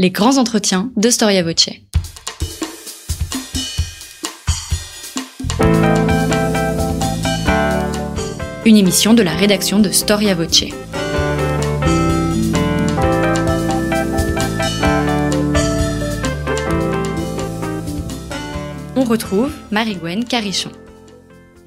les grands entretiens de Storia Voce. Une émission de la rédaction de Storia Voce. On retrouve Marie-Gwen Carichon.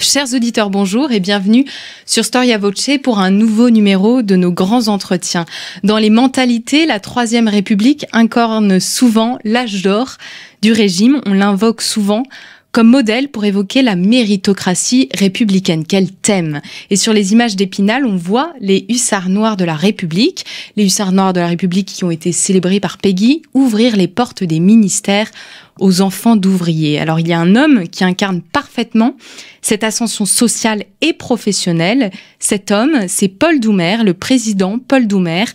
Chers auditeurs, bonjour et bienvenue sur Storia Voce pour un nouveau numéro de nos grands entretiens. Dans les mentalités, la Troisième République incorne souvent l'âge d'or du régime. On l'invoque souvent comme modèle pour évoquer la méritocratie républicaine. qu'elle thème Et sur les images d'Épinal, on voit les hussards noirs de la République, les hussards noirs de la République qui ont été célébrés par Peggy, ouvrir les portes des ministères aux enfants d'ouvriers. Alors il y a un homme qui incarne parfaitement cette ascension sociale et professionnelle. Cet homme, c'est Paul Doumer, le président Paul Doumer,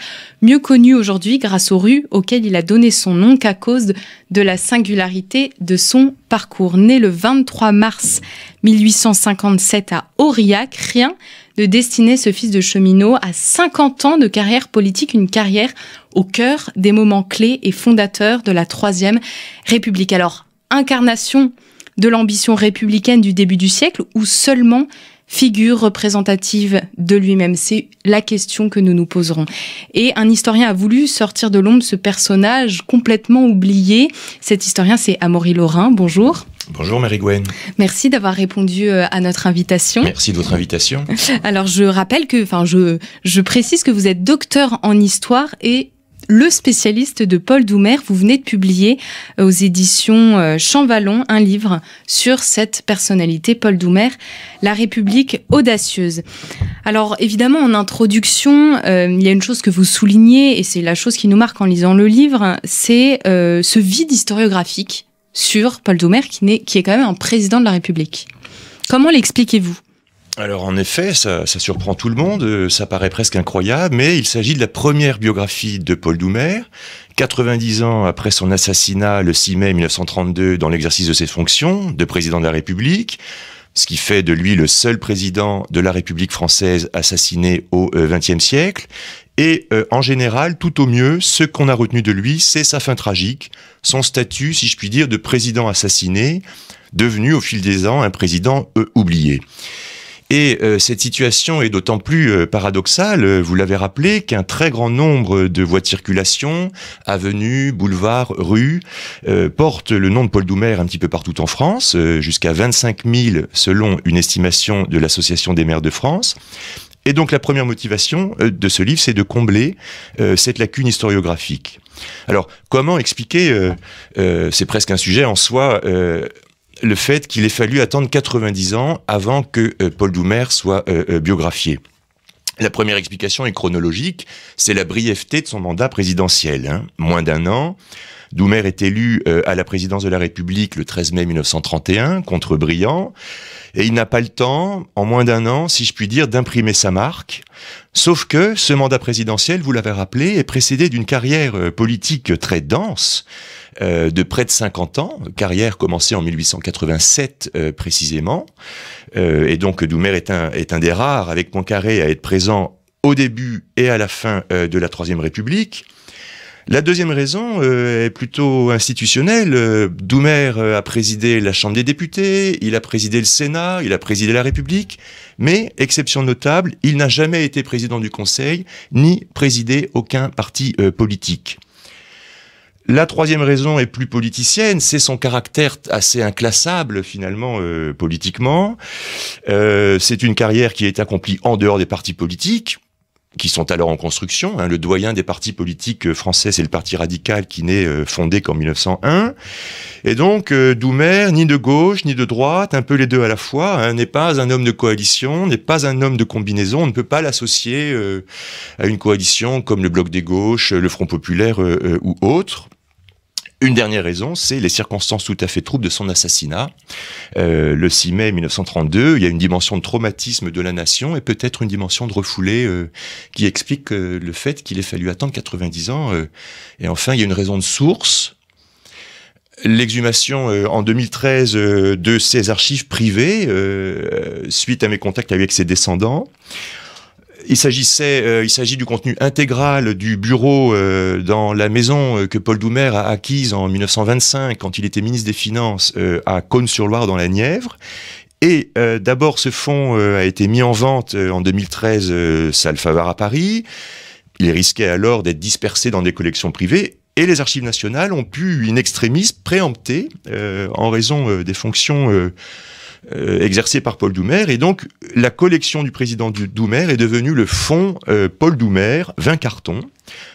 mieux connu aujourd'hui grâce aux rues auxquelles il a donné son nom qu'à cause de la singularité de son parcours. Né le 23 mars 1857 à Aurillac, rien de destiner ce fils de cheminot à 50 ans de carrière politique, une carrière au cœur des moments clés et fondateurs de la Troisième République. Alors, incarnation de l'ambition républicaine du début du siècle ou seulement figure représentative de lui-même C'est la question que nous nous poserons. Et un historien a voulu sortir de l'ombre ce personnage complètement oublié. Cet historien, c'est Amaury Laurin. Bonjour. Bonjour Mary gwen Merci d'avoir répondu euh, à notre invitation. Merci de votre invitation. Alors je rappelle que, enfin je, je précise que vous êtes docteur en histoire et le spécialiste de Paul Doumer. Vous venez de publier euh, aux éditions euh, Champvallon un livre sur cette personnalité, Paul Doumer, La République audacieuse. Alors évidemment, en introduction, il y a une chose que vous soulignez, et c'est la chose qui nous marque en lisant le livre, c'est ce vide historiographique sur Paul Doumer, qui, est, quand même un président de la République. Comment l'expliquez-vous alors en effet, ça, ça, surprend tout le monde, euh, ça paraît presque incroyable, mais il s'agit de la première biographie de Paul Doumer, 90 ans après son assassinat le 6 mai 1932 dans l'exercice de ses fonctions de président de la République, ce qui fait de lui le seul président de la République française assassiné au XXe euh, siècle. Et euh, en général, tout au mieux, ce qu'on a retenu de lui, c'est sa fin tragique, son statut, si je puis dire, de président assassiné, devenu au fil des ans un président euh, oublié. Et euh, cette situation est d'autant plus euh, paradoxale, vous l'avez rappelé, qu'un très grand nombre de voies de circulation, avenues, boulevards, rues, euh, portent le nom de Paul Doumer un petit peu partout en France, jusqu'à 25 000 selon une estimation de l'Association des maires de France. Et donc la première motivation de ce livre, c'est de combler cette lacune historiographique. Alors, comment expliquer, c'est presque un sujet en soi, le fait qu'il ait fallu attendre 90 ans avant que euh, Paul Doumer soit euh, euh, biographié. La première explication est chronologique, c'est la brièveté de son mandat présidentiel. Hein. Moins d'un an, Doumer est élu à la présidence de la République le 13 mai 1931 contre Briand, et il n'a pas le temps, en moins d'un an, si je puis dire, d'imprimer sa marque. Sauf que ce mandat présidentiel, vous l'avez rappelé, est précédé d'une carrière politique très dense euh, de près de 50 ans, carrière commencée en 1887 euh, précisément. Euh, et donc Doumer est un, des rares, avec Poincaré, à être présent au début et à la fin de la Troisième République. La deuxième raison est plutôt institutionnelle. Doumer a présidé la Chambre des députés, il a présidé le Sénat, il a présidé la République, mais, exception notable, il n'a jamais été président du Conseil, ni présidé aucun parti politique. La troisième raison est plus politicienne, c'est son caractère assez inclassable finalement euh, politiquement. Euh, c'est une carrière qui est accomplie en dehors des partis politiques qui sont alors en construction. Hein. Le doyen des partis politiques français, c'est le Parti radical qui n'est euh, fondé qu'en 1901. Et donc, Doumer, ni de gauche, ni de droite, un peu les deux à la fois, hein, n'est pas un homme de coalition, n'est pas un homme de combinaison. On ne peut pas l'associer à une coalition comme le Bloc des gauches, le Front populaire ou autre. Une dernière raison, c'est les circonstances tout à fait troubles de son assassinat. Euh, le 6 mai 1932, il y a une dimension de traumatisme de la nation et peut-être une dimension de refoulé euh, qui explique euh, le fait qu'il ait fallu attendre 90 ans. et enfin, il y a une raison de source, L'exhumation en 2013 de ses archives privées, suite à mes contacts avec ses descendants, il s'agissait, euh, il s'agit du contenu intégral du bureau euh, dans la maison euh, que Paul Doumer a acquise en 1925 quand il était ministre des Finances à Cône-sur-Loire dans la Nièvre. Et d'abord, ce fonds a été mis en vente en 2013 salle Favard à Paris. Il risquait alors d'être dispersé dans des collections privées. Et les archives nationales ont pu, in extremis, préempter, en raison des fonctions euh, exercé par Paul Doumer. Et donc, la collection du président Doumer est devenue le fonds euh, Paul Doumer, 20 cartons,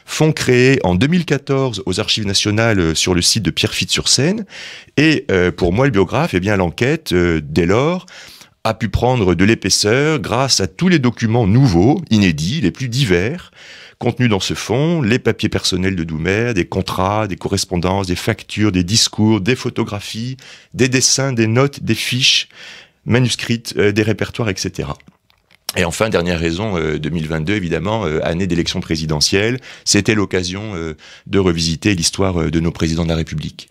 fonds créé en 2014 aux Archives nationales euh, sur le site de Pierre Pierrefitte-sur-Seine. Et pour moi, le biographe, et eh bien, l'enquête, dès lors, a pu prendre de l'épaisseur grâce à tous les documents nouveaux, inédits, les plus divers, contenus dans ce fonds, les papiers personnels de Doumer, des contrats, des correspondances, des factures, des discours, des photographies, des dessins, des notes, des fiches manuscrites, euh, des répertoires, etc. Et enfin, dernière raison, 2022, euh, évidemment, euh, année d'élection présidentielle, c'était l'occasion de revisiter l'histoire de nos présidents de la République.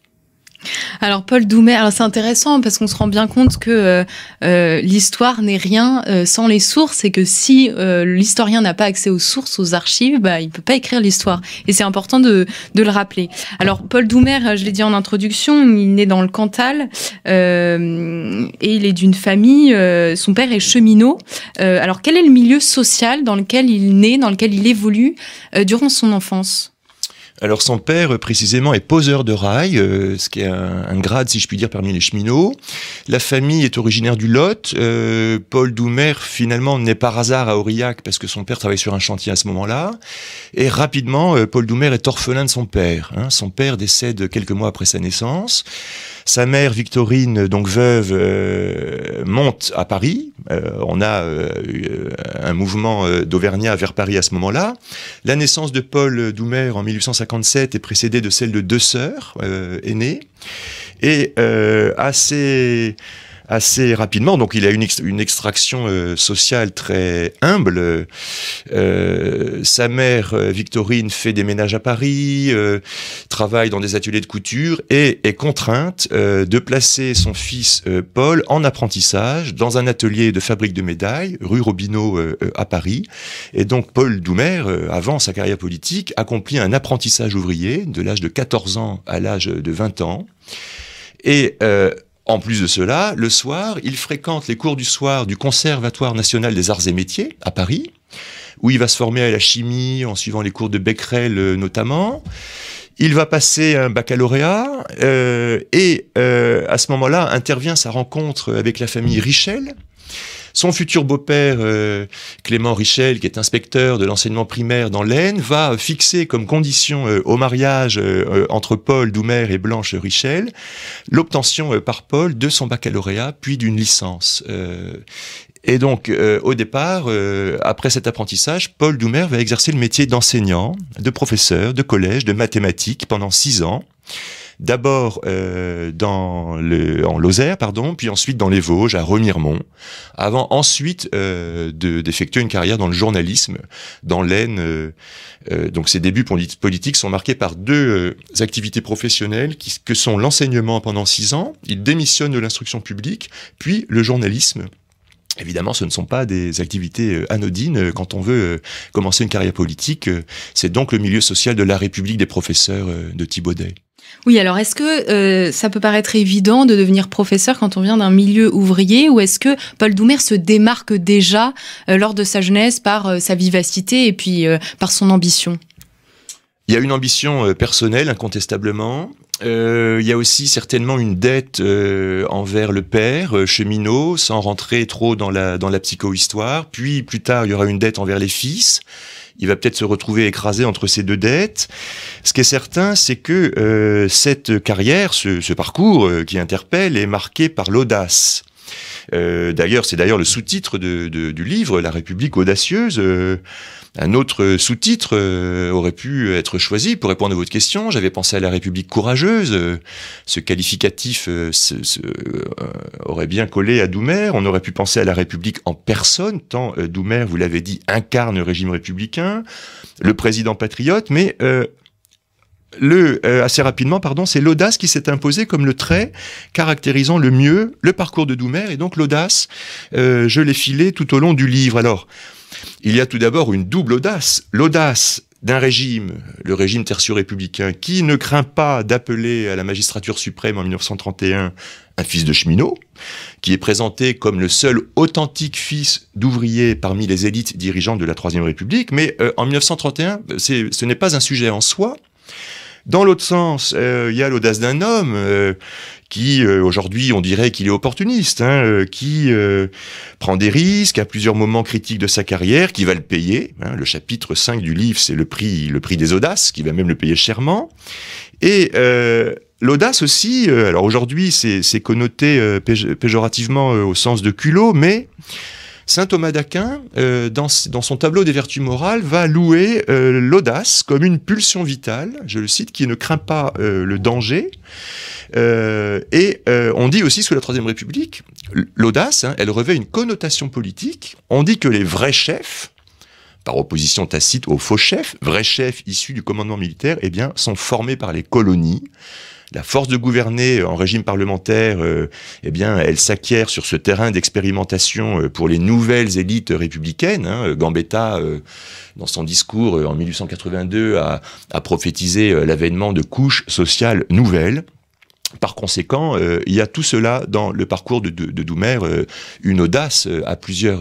Alors Paul Doumer, c'est intéressant parce qu'on se rend bien compte que euh, euh, l'histoire n'est rien euh, sans les sources et que si l'historien n'a pas accès aux sources, aux archives, bah, il ne peut pas écrire l'histoire. Et c'est important de, de, le rappeler. Alors Paul Doumer, je l'ai dit en introduction, il naît dans le Cantal et il est d'une famille, son père est cheminot. alors quel est le milieu social dans lequel il naît, dans lequel il évolue durant son enfance alors son père euh, précisément est poseur de rails, euh, ce qui est un, grade si je puis dire parmi les cheminots. La famille est originaire du Lot. Euh, Paul Doumer finalement n'est par hasard à Aurillac parce que son père travaille sur un chantier à ce moment-là. Et rapidement, Paul Doumer est orphelin de son père. Hein. Son père décède quelques mois après sa naissance. Sa mère, Victorine, donc veuve, euh, monte à Paris. Euh, on a euh, un mouvement d'Auvergnat vers Paris à ce moment-là. La naissance de Paul Doumer en 1857 est précédée de celle de deux sœurs aînées. Et à assez rapidement. Donc il a une, une extraction euh, sociale très humble. Euh, sa mère, euh, Victorine, fait des ménages à Paris, travaille dans des ateliers de couture et est contrainte de placer son fils Paul en apprentissage dans un atelier de fabrique de médailles, rue Robineau à Paris. Et donc Paul Doumer, avant sa carrière politique, accomplit un apprentissage ouvrier de l'âge de 14 ans à l'âge de 20 ans. Et euh, en plus de cela, le soir, il fréquente les cours du soir du Conservatoire national des arts et métiers à Paris, où il va se former à la chimie en suivant les cours de Becquerel euh, notamment. Il va passer un baccalauréat euh, et euh, à ce moment-là intervient sa rencontre avec la famille Richel. Son futur beau-père, euh, Clément Richel, qui est inspecteur de l'enseignement primaire dans l'Aisne, va fixer comme condition euh, au mariage euh, entre Paul Doumer et Blanche Richel l'obtention par Paul de son baccalauréat, puis d'une licence. Et donc, au départ, après cet apprentissage, Paul Doumer va exercer le métier d'enseignant, de professeur, de collège, de mathématiques pendant six ans. D'abord euh, dans le, en Lozère, pardon, puis ensuite dans les Vosges, à Remiremont, avant ensuite euh, d'effectuer une carrière dans le journalisme, dans l'Aisne. Euh, euh, donc ses débuts politiques sont marqués par deux activités professionnelles qui, que sont l'enseignement pendant six ans, il démissionne de l'instruction publique, puis le journalisme. Évidemment, ce ne sont pas des activités anodines quand on veut commencer une carrière politique. C'est donc le milieu social de la République des professeurs de Thibaudet. Oui, alors est-ce que euh, ça peut paraître évident de devenir professeur quand on vient d'un milieu ouvrier ou est-ce que Paul Doumer se démarque déjà euh, lors de sa jeunesse par euh, sa vivacité et puis par son ambition Il y a une ambition personnelle incontestablement. il y a aussi certainement une dette envers le père, cheminot, sans rentrer trop dans la, dans la psychohistoire. Puis plus tard, il y aura une dette envers les fils il va peut-être se retrouver écrasé entre ces deux dettes. Ce qui est certain, c'est que euh, cette carrière, ce parcours euh, qui interpelle, est marqué par l'audace. Euh, d'ailleurs, c'est d'ailleurs le sous-titre du livre, La République audacieuse. Euh, un autre sous-titre euh, aurait pu être choisi pour répondre à votre question. J'avais pensé à La République courageuse. ce qualificatif aurait bien collé à Doumer. On aurait pu penser à La République en personne, tant Doumer, vous l'avez dit, incarne le régime républicain, le président patriote, mais le, euh, assez rapidement, pardon, c'est l'audace qui s'est imposée comme le trait caractérisant le mieux le parcours de Doumer. Et donc l'audace, euh, je l'ai filé tout au long du livre. Alors, il y a tout d'abord une double audace. L'audace d'un régime, le régime tertio-républicain, qui ne craint pas d'appeler à la magistrature suprême en 1931 un fils de cheminot, qui est présenté comme le seul authentique fils d'ouvrier parmi les élites dirigeantes de la Troisième République. Mais euh, en 1931, ce n'est pas un sujet en soi. Dans l'autre sens, euh, il y a l'audace d'un homme euh, qui euh, aujourd'hui on dirait qu'il est opportuniste, hein, qui prend des risques à plusieurs moments critiques de sa carrière, qui va le payer. Hein. le chapitre 5 du livre, c'est le prix, le prix des audaces, qui va même le payer chèrement. Et l'audace aussi, alors aujourd'hui c'est connoté péjorativement au sens de culot, mais Saint Thomas d'Aquin, euh, dans, son tableau des vertus morales, va louer euh, l'audace comme une pulsion vitale, je le cite, qui ne craint pas euh, le danger. et on dit aussi sous la Troisième République, l'audace, hein, elle revêt une connotation politique. On dit que les vrais chefs, par opposition tacite aux faux chefs, vrais chefs issus du commandement militaire, eh bien, sont formés par les colonies la force de gouverner euh, en régime parlementaire, euh, eh bien, elle s'acquiert sur ce terrain d'expérimentation euh, pour les nouvelles élites républicaines. Hein. Gambetta, dans son discours en 1882, a, prophétisé l'avènement de couches sociales nouvelles. Par conséquent, il y a tout cela dans le parcours de, Doumer, une audace à plusieurs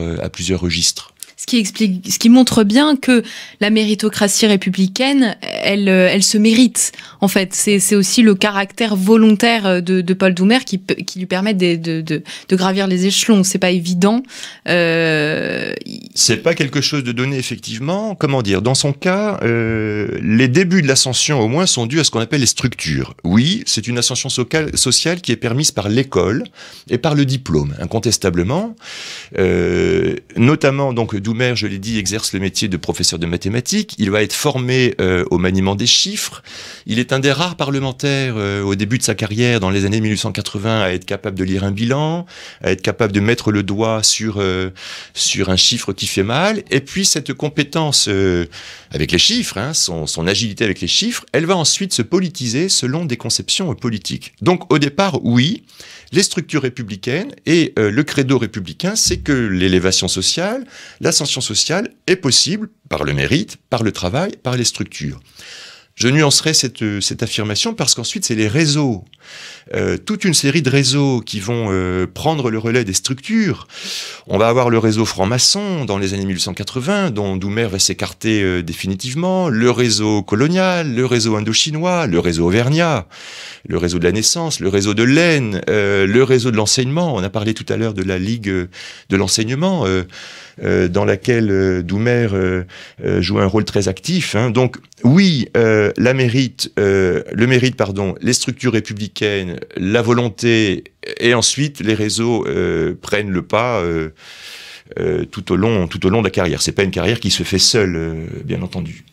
registres ce qui explique, ce qui montre bien que la méritocratie républicaine, elle, euh, elle se mérite. En fait, c'est aussi le caractère volontaire euh, de, de Paul Doumer qui, qui lui permet de, de, de, de gravir les échelons. C'est pas évident. Euh... C'est pas quelque chose de donné effectivement. Comment dire Dans son cas, euh, les débuts de l'ascension au moins sont dus à ce qu'on appelle les structures. Oui, c'est une ascension sociale, sociale qui est permise par l'école et par le diplôme, incontestablement, euh, notamment donc Doumer, je l'ai dit, exerce le métier de professeur de mathématiques. Il va être formé euh, au maniement des chiffres. Il est un des rares parlementaires euh, au début de sa carrière, dans les années 1880, à être capable de lire un bilan, à être capable de mettre le doigt sur, euh, sur un chiffre qui fait mal. Et puis cette compétence avec les chiffres, hein, son agilité avec les chiffres, elle va ensuite se politiser selon des conceptions politiques. Donc au départ, oui, les structures républicaines et euh, le credo républicain, c'est que l'élévation sociale, l'ascension sociale est possible par le mérite, par le travail, par les structures. Je nuancerai euh, cette, affirmation parce qu'ensuite, c'est les réseaux. Euh, toute une série de réseaux qui vont euh, prendre le relais des structures. On va avoir le réseau franc-maçon dans les années 1880, dont Doumer va s'écarter définitivement, le réseau colonial, le réseau indochinois, le réseau auvergnat, le réseau de la naissance, le réseau de l'aine, le réseau de l'enseignement. On a parlé tout à l'heure de la Ligue de l'enseignement. Euh, dans laquelle euh, Doumer euh, joue un rôle très actif. Hein. Donc oui, le mérite, pardon, les structures républicaines, la volonté, et ensuite les réseaux prennent le pas. tout au long tout au long de la carrière. C'est pas une carrière qui se fait seule, bien entendu.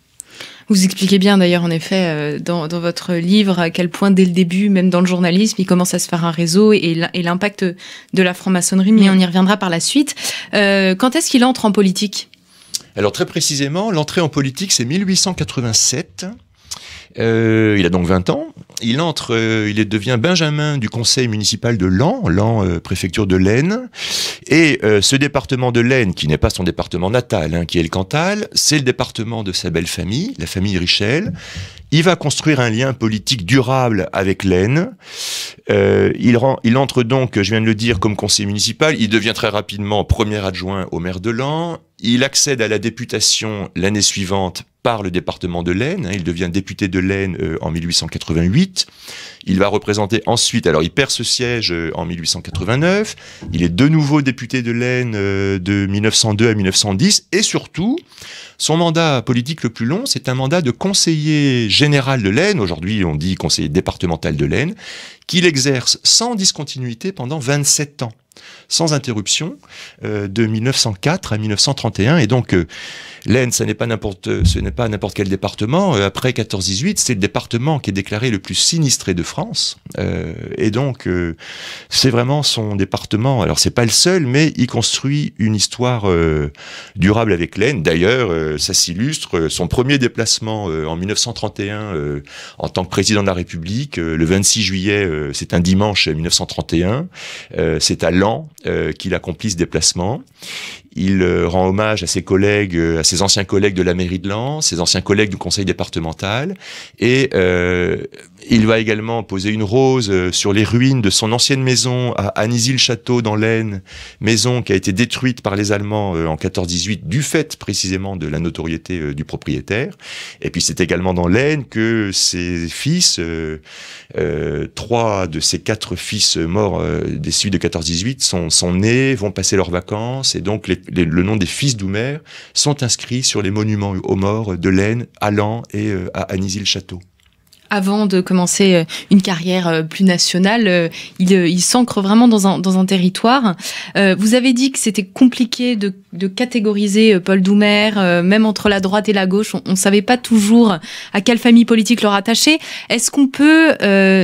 Vous expliquez bien d'ailleurs, en effet, euh, dans, votre livre, à quel point dès le début, même dans le journalisme, il commence à se faire un réseau et l'impact de la franc-maçonnerie, mais mm. on y reviendra par la suite. Euh, quand est-ce qu'il entre en politique alors très précisément, l'entrée en politique, c'est 1887. Euh, il a donc 20 ans. Il entre, euh, il devient Benjamin du conseil municipal de Lan, Lan euh, préfecture de l'Aisne. Et ce département de l'Aisne, qui n'est pas son département natal, hein, qui est le Cantal, c'est le département de sa belle famille, la famille Richel. Il va construire un lien politique durable avec l'Aisne. il, il entre donc, je viens de le dire, comme conseil municipal. Il devient très rapidement premier adjoint au maire de Lan. Il accède à la députation l'année suivante par le département de l'Aisne. Hein. Il devient député de l'Aisne euh, en 1888. Il va représenter ensuite, alors il perd ce siège euh, en 1889. Il est de nouveau député de l'Aisne euh, de 1902 à 1910. Et surtout, son mandat politique le plus long, c'est un mandat de conseiller général de l'Aisne. Aujourd'hui, on dit conseiller départemental de l'Aisne qu'il exerce sans discontinuité pendant 27 ans, sans interruption, euh, de 1904 à 1931. Et donc, euh, l'Aisne, ce n'est pas n'importe, ce n'est pas n'importe quel département. Euh, après 14-18, c'est le département qui est déclaré le plus sinistré de France. et donc, c'est vraiment son département. Alors, c'est pas le seul, mais il construit une histoire durable avec l'Aisne. D'ailleurs, ça s'illustre. son premier déplacement en 1931 en tant que président de la République, le 26 juillet euh, c'est un dimanche 1931, euh, euh, c'est à Lan qu'il accomplit ce déplacement. Il rend hommage à ses collègues, à ses anciens collègues de la mairie de Lan, ses anciens collègues du conseil départemental, et il va également poser une rose euh, sur les ruines de son ancienne maison à Anisy-le-Château dans l'Aisne, maison qui a été détruite par les Allemands euh, en 14 du fait précisément de la notoriété euh, du propriétaire. Et puis c'est également dans l'Aisne que ses fils, trois de ses quatre fils morts des suites de 14-18 sont, sont, nés, vont passer leurs vacances et donc les, le nom des fils d'Oumer sont inscrits sur les monuments aux morts de l'Aisne, à et à Anisy-le-Château avant de commencer euh, une carrière euh, plus nationale, euh, il, s'ancre vraiment dans un, territoire. vous avez dit que c'était compliqué de, catégoriser Paul Doumer, même entre la droite et la gauche, on ne savait pas toujours à quelle famille politique le rattacher. Est-ce qu'on peut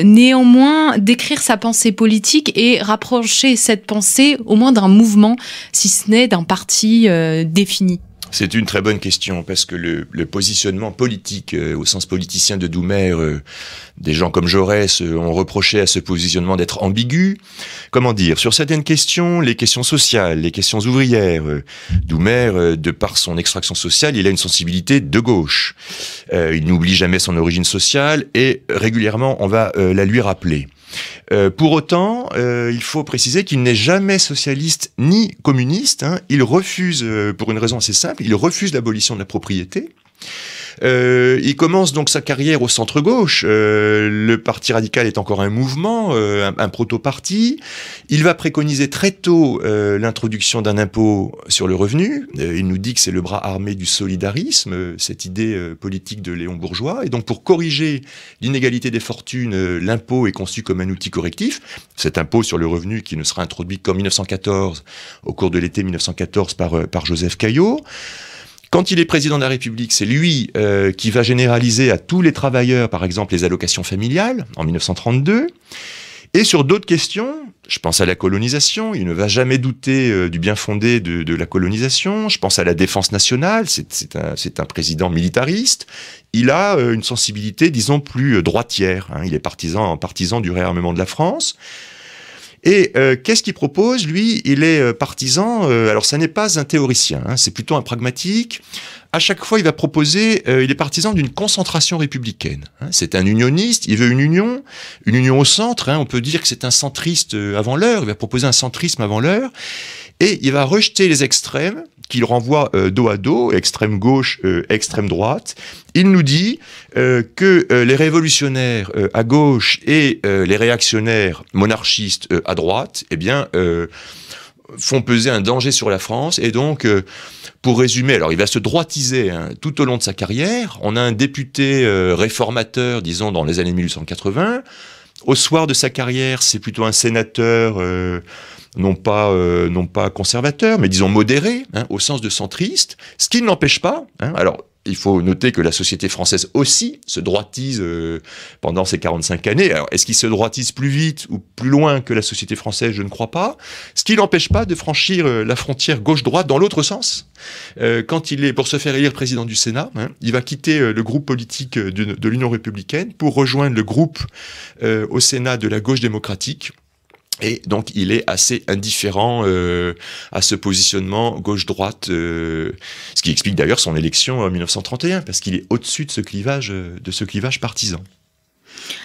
néanmoins décrire sa pensée politique et rapprocher cette pensée au moins d'un mouvement, si ce n'est d'un parti défini c'est une très bonne question parce que le, positionnement politique, euh, au sens politicien de Doumer, euh, des gens comme Jaurès euh, ont reproché à ce positionnement d'être ambigu. Comment dire Sur certaines questions, les questions sociales, les questions ouvrières, Doumer, de par son extraction sociale, il a une sensibilité de gauche. il n'oublie jamais son origine sociale et régulièrement on va la lui rappeler. Euh, pour autant, euh, il faut préciser qu'il n'est jamais socialiste ni communiste. Hein. Il refuse, euh, pour une raison assez simple, il refuse l'abolition de la propriété. Euh, il commence donc sa carrière au centre-gauche. Euh, le Parti radical est encore un mouvement, euh, un, proto-parti. Il va préconiser très tôt l'introduction d'un impôt sur le revenu. il nous dit que c'est le bras armé du solidarisme, cette idée politique de Léon Bourgeois. Et donc pour corriger l'inégalité des fortunes, l'impôt est conçu comme un outil correctif. Cet impôt sur le revenu qui ne sera introduit qu'en 1914, au cours de l'été 1914 par, par Joseph Caillot. Quand il est président de la République, c'est lui euh, qui va généraliser à tous les travailleurs, par exemple, les allocations familiales en 1932. Et sur d'autres questions, je pense à la colonisation, il ne va jamais douter euh, du bien fondé de, la colonisation, je pense à la défense nationale, c'est un, président militariste, il a euh, une sensibilité, disons, plus droitière, hein. il est partisan, partisan du réarmement de la France. Et euh, qu'est-ce qu'il propose Lui, il est euh, partisan, euh, alors ça n'est pas un théoricien, hein, c'est plutôt un pragmatique. À chaque fois, il va proposer, il est partisan d'une concentration républicaine. Hein. C'est un unioniste, il veut une union, une union au centre, hein. on peut dire que c'est un centriste avant l'heure, il va proposer un centrisme avant l'heure, et il va rejeter les extrêmes, qu'il renvoie euh, dos à dos, extrême gauche, euh, extrême droite. Il nous dit euh, que les révolutionnaires à gauche et les réactionnaires monarchistes à droite, eh bien, font peser un danger sur la France. Et donc, pour résumer, alors il va se droitiser hein, tout au long de sa carrière. On a un député réformateur, disons, dans les années 1880. Au soir de sa carrière, c'est plutôt un sénateur non pas, euh, non pas conservateurs, mais disons modérés, hein, au sens de centriste, ce qui ne l'empêche pas, hein. alors il faut noter que la société française aussi se droitise euh, pendant ces 45 années. Alors, est-ce qu'il se droitise plus vite ou plus loin que la société française Je ne crois pas. Ce qui l'empêche pas de franchir euh, la frontière gauche-droite dans l'autre sens. quand il est, pour se faire élire président du Sénat, hein, il va quitter le groupe politique de, de l'Union républicaine pour rejoindre le groupe au Sénat de la gauche démocratique et donc il est assez indifférent euh, à ce positionnement gauche-droite, euh, ce qui explique d'ailleurs son élection en 1931, parce qu'il est au-dessus de ce clivage, euh, de ce clivage partisan.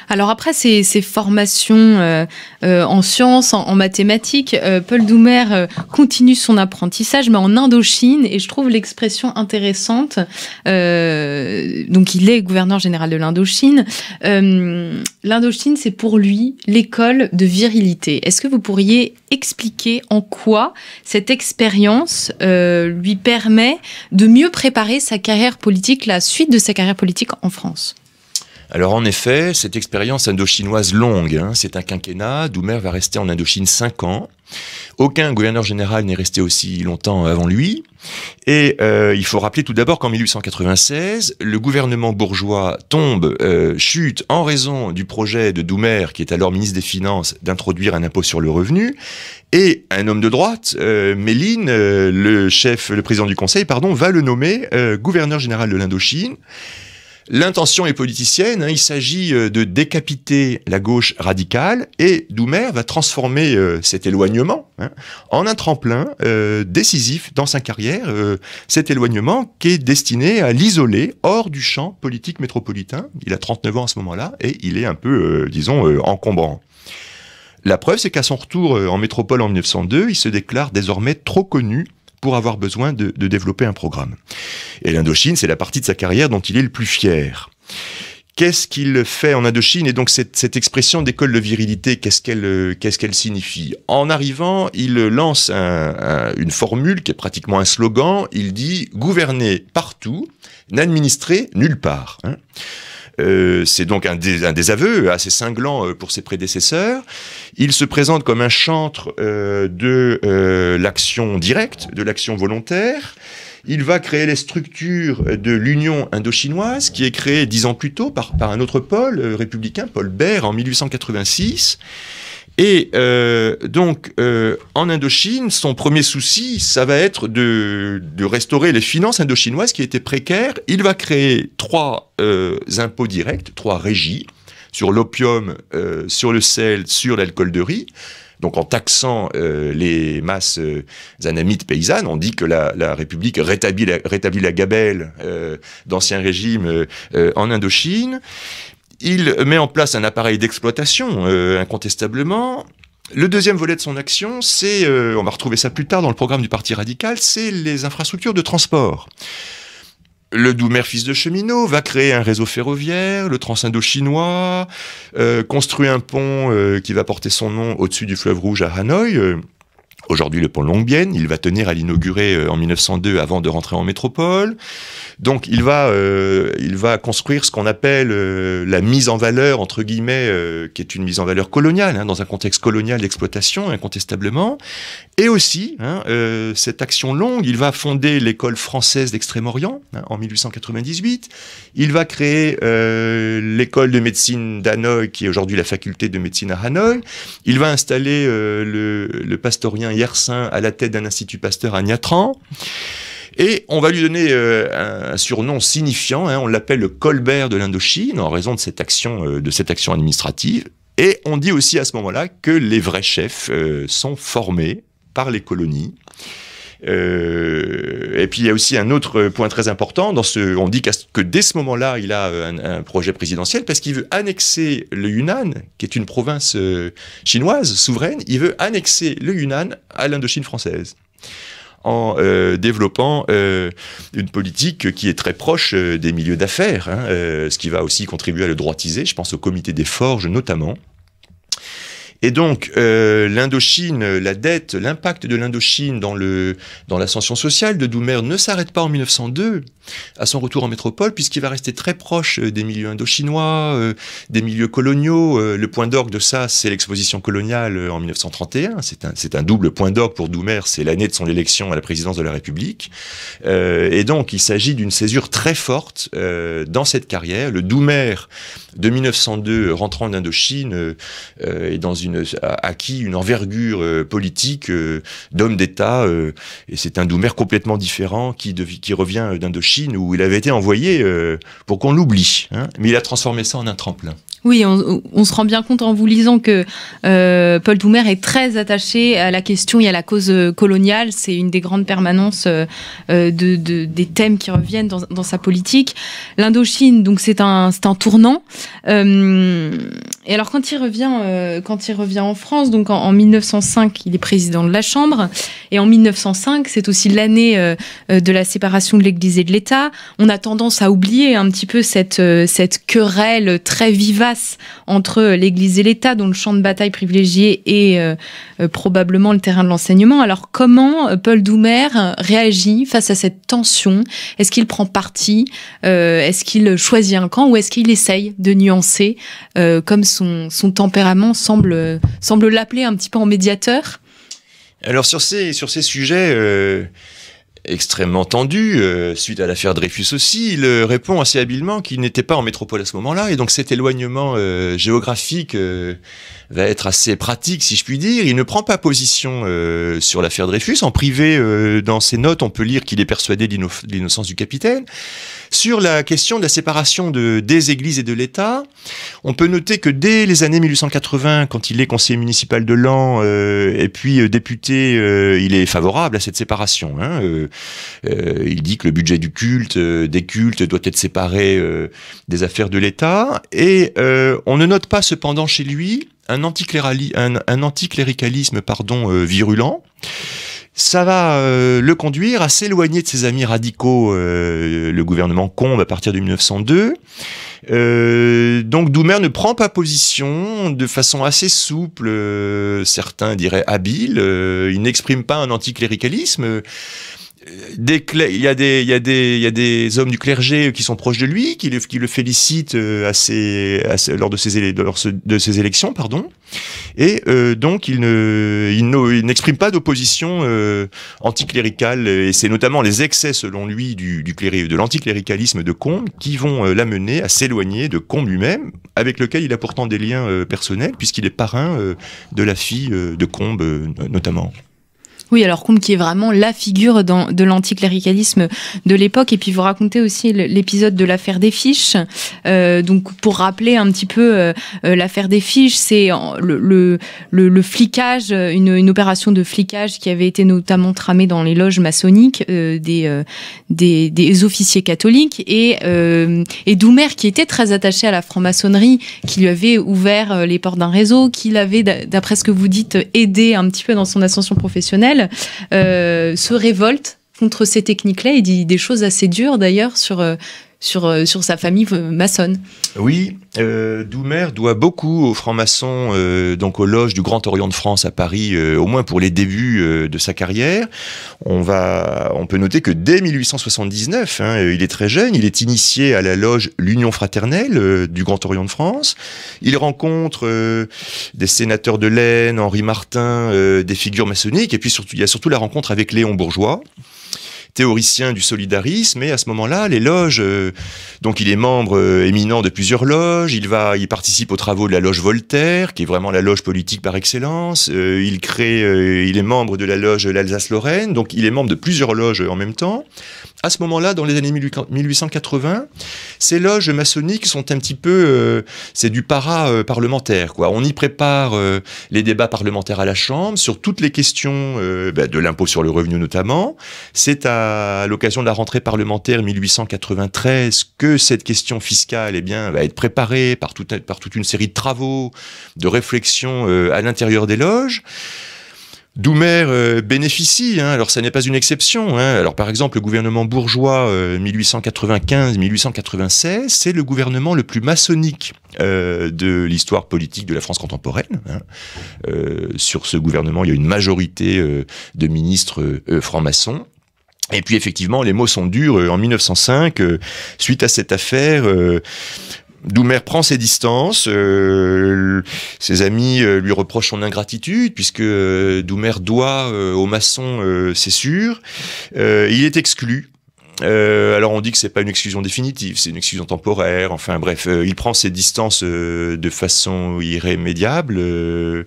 Alors après ces, formations euh, euh, en sciences, en, mathématiques, euh, Paul Doumer continue son apprentissage, mais en Indochine, et je trouve l'expression intéressante. donc il est gouverneur général de l'Indochine. L'Indochine, c'est pour lui l'école de virilité. Est-ce que vous pourriez expliquer en quoi cette expérience lui permet de mieux préparer sa carrière politique, la suite de sa carrière politique en France alors en effet, cette expérience indochinoise longue, hein, c'est un quinquennat, Doumer va rester en Indochine cinq ans. Aucun gouverneur général n'est resté aussi longtemps avant lui. Et euh, il faut rappeler tout d'abord qu'en 1896, le gouvernement bourgeois tombe, euh, chute en raison du projet de Doumer, qui est alors ministre des Finances, d'introduire un impôt sur le revenu. Et un homme de droite, euh, Méline, le chef, le président du Conseil, pardon, va le nommer gouverneur général de l'Indochine. L'intention est politicienne, hein. il s'agit euh, de décapiter la gauche radicale et Doumer va transformer euh, cet éloignement hein, en un tremplin euh, décisif dans sa carrière, cet éloignement qui est destiné à l'isoler hors du champ politique métropolitain. Il a 39 ans à ce moment-là et il est un peu, disons, encombrant. La preuve, c'est qu'à son retour en métropole en 1902, il se déclare désormais trop connu pour avoir besoin de, développer un programme. Et l'Indochine, c'est la partie de sa carrière dont il est le plus fier. Qu'est-ce qu'il fait en Indochine Et donc cette, expression d'école de virilité, qu'est-ce qu'elle signifie En arrivant, il lance une formule qui est pratiquement un slogan. Il dit gouverner partout, n'administrer nulle part. Hein euh, c'est donc un, désaveu assez cinglant euh, pour ses prédécesseurs. Il se présente comme un chantre euh, de l'action directe, de l'action volontaire. Il va créer les structures de l'Union indochinoise, qui est créée dix ans plus tôt par, par un autre Paul républicain, Paul Bert, en 1886. Et euh, donc, euh, en Indochine, son premier souci, ça va être de, restaurer les finances indochinoises qui étaient précaires. Il va créer trois euh, impôts directs, trois régies, sur l'opium, sur le sel, sur l'alcool de riz. Donc en taxant les masses euh, anamites paysannes, on dit que la, République rétablit la, la gabelle euh, d'ancien régime en Indochine. Il met en place un appareil d'exploitation, euh, incontestablement. Le deuxième volet de son action, c'est, euh, on va retrouver ça plus tard dans le programme du Parti radical, c'est les infrastructures de transport. Le doux Doumer, fils de cheminot, va créer un réseau ferroviaire, le Transindo chinois, euh, construit un pont qui va porter son nom au-dessus du fleuve Rouge à Hanoï Aujourd'hui, le pont Longbienne, il va tenir à l'inaugurer euh, en 1902 avant de rentrer en métropole. Donc, il va, euh, il va construire ce qu'on appelle euh, la mise en valeur, entre guillemets, qui est une mise en valeur coloniale, hein, dans un contexte colonial d'exploitation, incontestablement. Et aussi, hein, cette action longue, il va fonder l'école française d'Extrême-Orient hein, en 1898. Il va créer l'école de médecine d'Hanoï, qui est aujourd'hui la faculté de médecine à Hanoï. Il va installer le, le pastorien Yersin à la tête d'un institut Pasteur à Niatran. Et on va lui donner euh, un surnom signifiant, hein, on l'appelle le Colbert de l'Indochine, en raison de cette action, euh, de cette action administrative. Et on dit aussi à ce moment-là que les vrais chefs euh, sont formés par les colonies euh, et puis il y a aussi un autre point très important. Dans ce, on dit que dès ce moment-là, il a euh, un, projet présidentiel parce qu'il veut annexer le Yunnan, qui est une province euh, chinoise souveraine. Il veut annexer le Yunnan à l'Indochine française en développant une politique qui est très proche des milieux d'affaires, hein, ce qui va aussi contribuer à le droitiser. Je pense au comité des forges notamment. Et donc, euh, l'Indochine, la dette, l'impact de l'Indochine dans l'ascension dans sociale de Doumer ne s'arrête pas en 1902 à son retour en métropole, puisqu'il va rester très proche euh, des milieux indochinois, euh, des milieux coloniaux. Euh, le point d'orgue de ça, c'est l'exposition coloniale en 1931. C'est un, double point d'orgue pour Doumer, c'est l'année de son élection à la présidence de la République. et donc, il s'agit d'une césure très forte dans cette carrière. Le Doumer de 1902, rentrant d'Indochine, est dans une, a acquis une envergure politique d'homme d'État, et c'est un Doumer complètement différent qui, qui revient d'Indochine où il avait été envoyé, euh, pour qu'on l'oublie. Hein. Mais il a transformé ça en un tremplin. Oui, on, se rend bien compte en vous lisant que euh, Paul Doumer est très attaché à la question et à la cause euh, coloniale. C'est une des grandes permanences euh, de, des thèmes qui reviennent dans, sa politique. L'Indochine, donc c'est un, un tournant. et alors quand il revient, quand il revient en France, donc en, 1905, il est président de la Chambre. Et en 1905, c'est aussi l'année de la séparation de l'Église et de l'État. On a tendance à oublier un petit peu cette, cette querelle très vivace entre l'Église et l'État, dont le champ de bataille privilégié est euh, euh, probablement le terrain de l'enseignement. Alors comment euh, Paul Doumer réagit face à cette tension Est-ce qu'il prend parti Est-ce qu'il choisit un camp ou est-ce qu'il essaye de nuancer comme son, son, tempérament semble, semble l'appeler un petit peu en médiateur Alors sur ces, sur ces sujets extrêmement tendu, euh, suite à l'affaire Dreyfus aussi, il euh, répond assez habilement qu'il n'était pas en métropole à ce moment-là, et donc cet éloignement euh, géographique va être assez pratique, si je puis dire. Il ne prend pas position sur l'affaire Dreyfus. En privé, dans ses notes, on peut lire qu'il est persuadé de l'innocence du capitaine. Sur la question de la séparation de, des églises et de l'État, on peut noter que dès les années 1880, quand il est conseiller municipal de Lan, et puis député, il est favorable à cette séparation. Hein, euh, il dit que le budget du culte, euh, des cultes, doit être séparé euh, des affaires de l'État. Et on ne note pas cependant chez lui un, un anticléricalisme pardon, virulent ça va le conduire à s'éloigner de ses amis radicaux, le gouvernement Combe à partir de 1902. donc Doumer ne prend pas position de façon assez souple, certains diraient habile, il n'exprime pas un anticléricalisme, il y a des il a des hommes du clergé qui sont proches de lui qui le, félicitent lors de ses élections pardon et euh, donc il n'exprime pas d'opposition euh, anticléricale et c'est notamment les excès selon lui du de l'anticléricalisme de Combes qui vont euh, l'amener à s'éloigner de Combes lui-même avec lequel il a pourtant des liens personnels puisqu'il est parrain de la fille de Combes notamment oui, alors Combe qui est vraiment la figure dans, de l'anticléricalisme de l'époque. Et puis vous racontez aussi l'épisode de l'affaire des fiches. Euh, donc pour rappeler un petit peu euh, euh, l'affaire des fiches, c'est le, le, le, flicage, une, opération de flicage qui avait été notamment tramée dans les loges maçonniques des, des, officiers catholiques. Et, et Doumer, qui était très attaché à la franc-maçonnerie, qui lui avait ouvert les portes d'un réseau, qui l'avait, d'après ce que vous dites, aidé un petit peu dans son ascension professionnelle. Euh, se révolte contre ces techniques-là et dit des choses assez dures d'ailleurs sur, euh, euh, sur, sa famille euh, maçonne. Oui, euh, Doumer doit beaucoup aux francs-maçons, donc aux loges du Grand Orient de France à Paris, au moins pour les débuts de sa carrière. On, va, on peut noter que dès 1879, hein, il est très jeune, il est initié à la loge L'Union Fraternelle du Grand Orient de France. Il rencontre des sénateurs de l'Aisne, Henri Martin, des figures maçonniques, et puis surtout, il y a surtout la rencontre avec Léon Bourgeois théoricien du solidarisme et à ce moment-là, les loges, euh, donc il est membre euh, éminent de plusieurs loges, il, va, il participe aux travaux de la loge Voltaire, qui est vraiment la loge politique par excellence, euh, il, crée, il est membre de la loge l'Alsace-Lorraine, donc il est membre de plusieurs loges en même temps. À ce moment-là, dans les années 1880, ces loges maçonniques sont un petit peu, c'est du para-parlementaire, quoi. On y prépare les débats parlementaires à la Chambre sur toutes les questions bah, de l'impôt sur le revenu notamment. C'est à à l'occasion de la rentrée parlementaire 1893 que cette question fiscale eh bien, va être préparée par, toute une série de travaux, de réflexions euh, à l'intérieur des loges. Doumer euh, bénéficie, hein. alors ça n'est pas une exception. Hein. Alors par exemple, le gouvernement bourgeois 1895-1896, euh, c'est le gouvernement le plus maçonnique de l'histoire politique de la France contemporaine. Hein. sur ce gouvernement, il y a une majorité de ministres francs-maçons. Et puis effectivement, les mots sont durs. Euh, en 1905, euh, suite à cette affaire, euh, Doumer prend ses distances, ses amis lui reprochent son ingratitude, puisque Doumer doit aux maçons, c'est sûr. il est exclu, alors on dit que c'est pas une exclusion définitive, c'est une exclusion temporaire. Enfin bref, il prend ses distances de façon irrémédiable.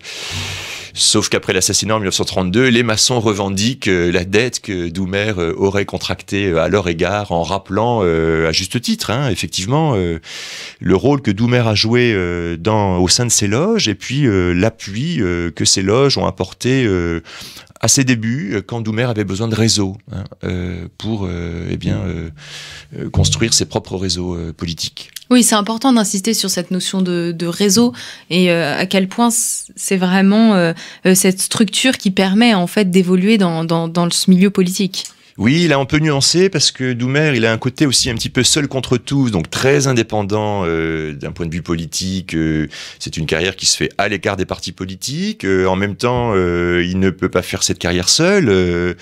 Sauf qu'après l'assassinat en 1932, les maçons revendiquent euh, la dette que Doumer euh, aurait contractée euh, à leur égard en rappelant, à juste titre, hein, effectivement, le rôle que Doumer a joué dans, au sein de ses loges et puis l'appui que ces loges ont apporté à ses débuts, quand Doumer avait besoin de réseaux hein, pour eh bien, construire ses propres réseaux politiques. Oui, c'est important d'insister sur cette notion de, réseau et euh, à quel point c'est vraiment euh, euh, cette structure qui permet en fait d'évoluer dans ce milieu politique. Oui, il a un peu nuancé parce que Doumer, il a un côté aussi un petit peu seul contre tous, donc très indépendant euh, d'un point de vue politique. Euh, c'est une carrière qui se fait à l'écart des partis politiques. Euh, en même temps, il ne peut pas faire cette carrière seul.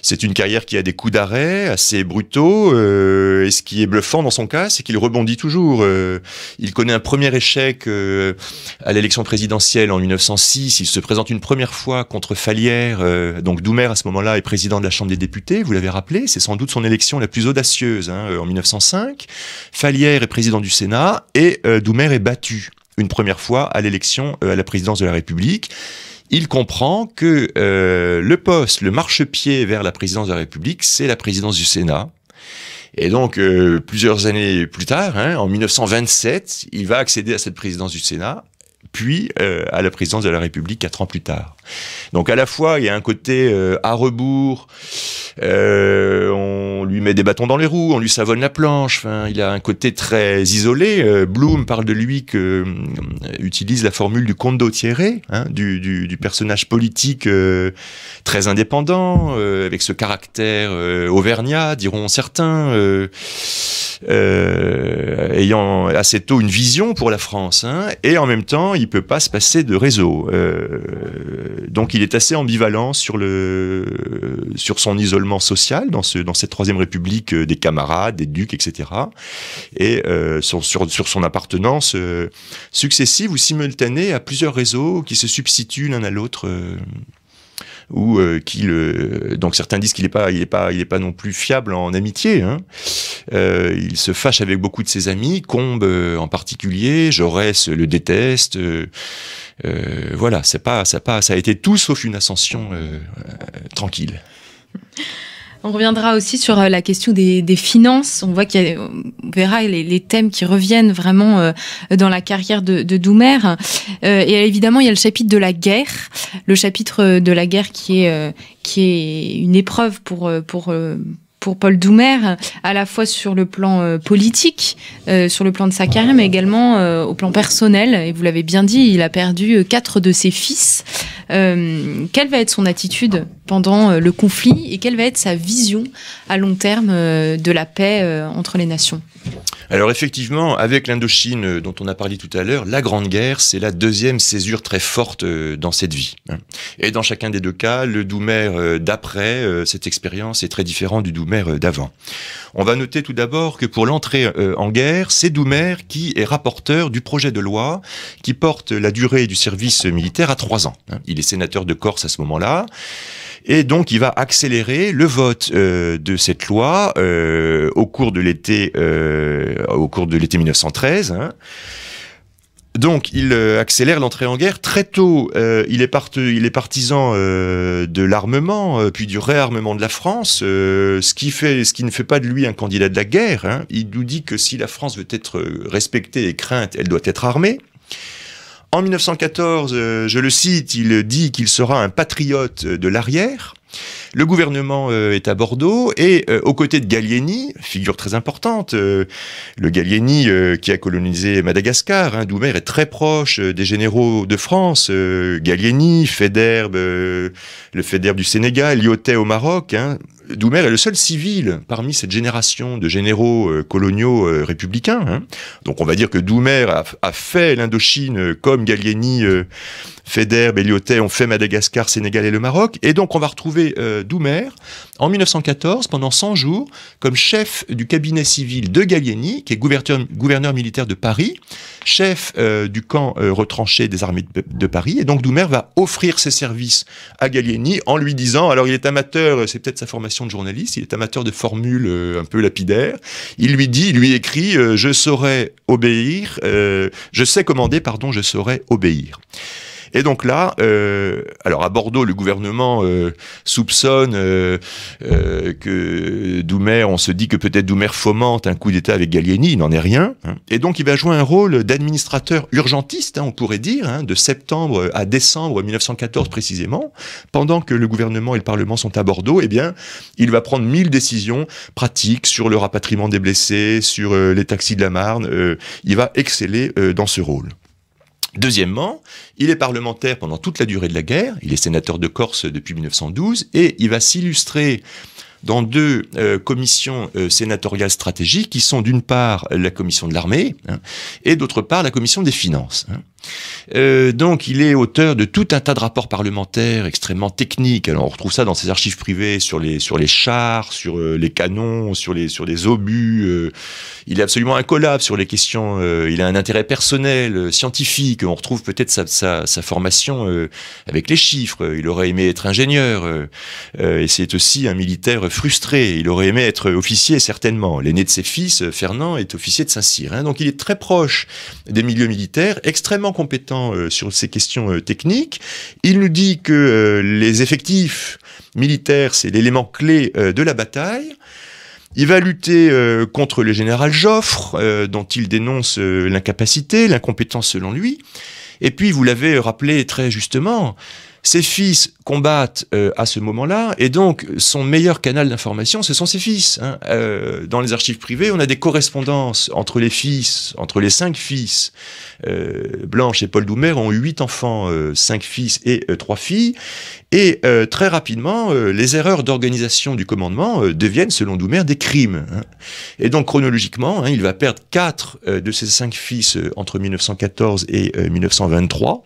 c'est une carrière qui a des coups d'arrêt assez brutaux. et ce qui est bluffant dans son cas, c'est qu'il rebondit toujours. il connaît un premier échec à l'élection présidentielle en 1906. Il se présente une première fois contre Falière. donc Doumer, à ce moment-là, est président de la Chambre des députés vous l'avez rappelé, c'est sans doute son élection la plus audacieuse hein, euh, en 1905. Falière est président du Sénat et euh, Doumer est battu une première fois à l'élection euh, à la présidence de la République. Il comprend que le poste, le marchepied vers la présidence de la République, c'est la présidence du Sénat. Et donc, plusieurs années plus tard, hein, en 1927, il va accéder à cette présidence du Sénat, puis à la présidence de la République quatre ans plus tard. Donc à la fois, il y a un côté euh, à rebours, euh, on lui met des bâtons dans les roues, on lui savonne la planche, enfin, il a un côté très isolé. Blum euh, Bloom parle de lui que utilise la formule du comte d'Autieret, hein, du, personnage politique très indépendant, avec ce caractère auvergnat, diront certains. ayant assez tôt une vision pour la France, hein, et en même temps, il peut pas se passer de réseau donc il est assez ambivalent sur, le, sur son isolement social dans, ce, dans cette Troisième République euh, des camarades, des ducs, etc. Et euh, sur, sur, son appartenance euh, successive ou simultanée à plusieurs réseaux qui se substituent l'un à l'autre ou euh, qui le donc certains disent qu'il n'est pas il est pas est pas non plus fiable en amitié. Hein. Euh, il se fâche avec beaucoup de ses amis, Combe euh, en particulier, Jaurès le déteste. voilà, c'est pas ça pas ça a été tout sauf une ascension tranquille. On reviendra aussi sur euh, la question des, finances. On voit qu'il verra les, thèmes qui reviennent vraiment euh, dans la carrière de, Doumer. Euh, et évidemment, il y a le chapitre de la guerre, le chapitre de la guerre qui est qui est une épreuve pour pour pour Paul Doumer, à la fois sur le plan euh, politique, euh, sur le plan de sa carrière, mais également euh, au plan personnel. Et vous l'avez bien dit, il a perdu quatre de ses fils. quelle va être son attitude pendant le conflit et quelle va être sa vision à long terme de la paix entre les nations alors effectivement, avec l'Indochine euh, dont on a parlé tout à l'heure, la Grande Guerre, c'est la deuxième césure très forte euh, dans cette vie. Hein. Et dans chacun des deux cas, le Doumer euh, d'après, cette expérience est très différente du Doumer d'avant. On va noter tout d'abord que pour l'entrée en guerre, c'est Doumer qui est rapporteur du projet de loi qui porte la durée du service militaire à trois ans. Hein. Il est sénateur de Corse à ce moment-là. Et donc, il va accélérer le vote euh, de cette loi euh, au cours de l'été, euh, au cours de l'été 1913. Hein. Donc, il accélère l'entrée en guerre très tôt. il, est partisan de l'armement, puis du réarmement de la France, ce, qui fait, ce qui ne fait pas de lui un candidat de la guerre. Hein. Il nous dit que si la France veut être respectée et crainte, elle doit être armée. En 1914, euh, je le cite, il dit qu'il sera un patriote euh, de l'arrière. Le gouvernement euh, est à Bordeaux et aux côtés de Gallieni, figure très importante, le Gallieni qui a colonisé Madagascar, hein, Doumer est très proche des généraux de France, Gallieni, Federb, le Federbe du Sénégal, Lyotet au Maroc, hein, Doumer est le seul civil parmi cette génération de généraux euh, coloniaux euh, républicains. Hein. Donc on va dire que Doumer a, fait l'Indochine euh, comme Gallieni, Feder, Belliotet ont fait Madagascar, Sénégal et le Maroc. Et donc on va retrouver Doumer en 1914 pendant 100 jours comme chef du cabinet civil de Gallieni, qui est gouverneur, militaire de Paris, chef du camp retranché des armées de, de Paris. Et donc Doumer va offrir ses services à Gallieni en lui disant, alors il est amateur, c'est peut-être sa formation de journaliste, il est amateur de formules euh, un peu lapidaires. Il lui dit, il lui écrit euh, Je saurais obéir, euh, je sais commander, pardon, je saurais obéir. Et donc là, euh, alors à Bordeaux, le gouvernement euh, soupçonne euh, que Doumer, on se dit que peut-être Doumer fomente un coup d'État avec Gallieni, il n'en est rien. Hein. Et donc il va jouer un rôle d'administrateur urgentiste, hein, on pourrait dire, hein, de septembre à décembre 1914 précisément, pendant que le gouvernement et le Parlement sont à Bordeaux, eh bien, il va prendre mille décisions pratiques sur le rapatriement des blessés, sur les taxis de la Marne. il va exceller dans ce rôle. Deuxièmement, il est parlementaire pendant toute la durée de la guerre, il est sénateur de Corse depuis 1912, et il va s'illustrer dans deux euh, commissions euh, sénatoriales stratégiques qui sont d'une part la commission de l'armée hein, et d'autre part la commission des finances. Hein. Euh, donc, il est auteur de tout un tas de rapports parlementaires extrêmement techniques. Alors, on retrouve ça dans ses archives privées sur les sur les chars, sur euh, les canons, sur les sur les obus. Euh. il est absolument incollable sur les questions. il a un intérêt personnel, scientifique. On retrouve peut-être sa, sa, formation avec les chiffres. Il aurait aimé être ingénieur. et c'est aussi un militaire frustré. Il aurait aimé être officier certainement. L'aîné de ses fils, Fernand, est officier de Saint-Cyr. Hein. Donc, il est très proche des milieux militaires, extrêmement compétent euh, sur ces questions euh, techniques. Il nous dit que euh, les effectifs militaires, c'est l'élément clé de la bataille. Il va lutter contre le général Joffre, dont il dénonce l'incapacité, l'incompétence selon lui. Et puis, vous l'avez rappelé très justement, ses fils combattent euh, à ce moment-là, et donc son meilleur canal d'information, ce sont ses fils. Hein. Euh, dans les archives privées, on a des correspondances entre les fils, entre les cinq fils. Euh, Blanche et Paul Doumer ont huit enfants, euh, cinq fils et euh, trois filles, et très rapidement, les erreurs d'organisation du commandement deviennent, selon Doumer, des crimes. Hein. Et donc chronologiquement, hein, il va perdre quatre de ses cinq fils entre 1914 et 1923.